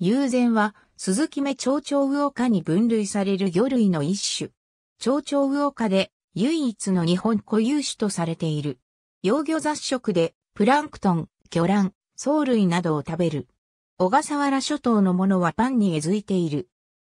友禅は、鈴木目蝶々魚科に分類される魚類の一種。蝶々魚科で唯一の日本固有種とされている。幼魚雑食で、プランクトン、魚卵、藻類などを食べる。小笠原諸島のものはパンに根付いている。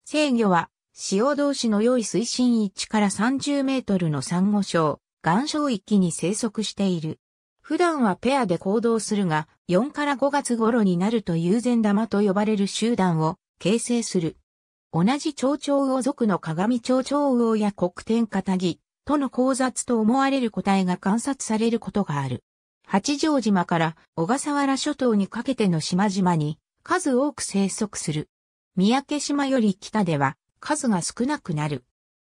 生魚は、潮同士の良い水深1から30メートルの珊瑚礁、岩礁域に生息している。普段はペアで行動するが、4から5月頃になると友禅玉と呼ばれる集団を形成する。同じ蝶々王族の鏡蝶々王や黒天片木との交雑と思われる個体が観察されることがある。八丈島から小笠原諸島にかけての島々に数多く生息する。三宅島より北では数が少なくなる。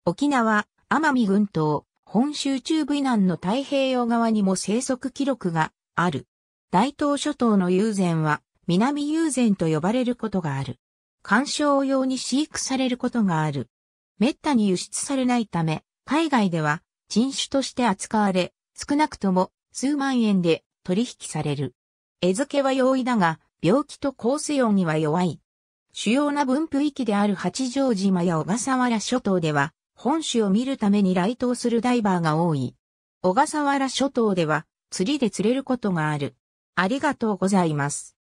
沖縄、奄美群島、本州中部以南の太平洋側にも生息記録がある。大東諸島の友禅は南友禅と呼ばれることがある。観賞用に飼育されることがある。滅多に輸出されないため、海外では珍種として扱われ、少なくとも数万円で取引される。餌付けは容易だが、病気と高水温には弱い。主要な分布域である八丈島や小笠原諸島では、本種を見るために来島するダイバーが多い。小笠原諸島では釣りで釣れることがある。ありがとうございます。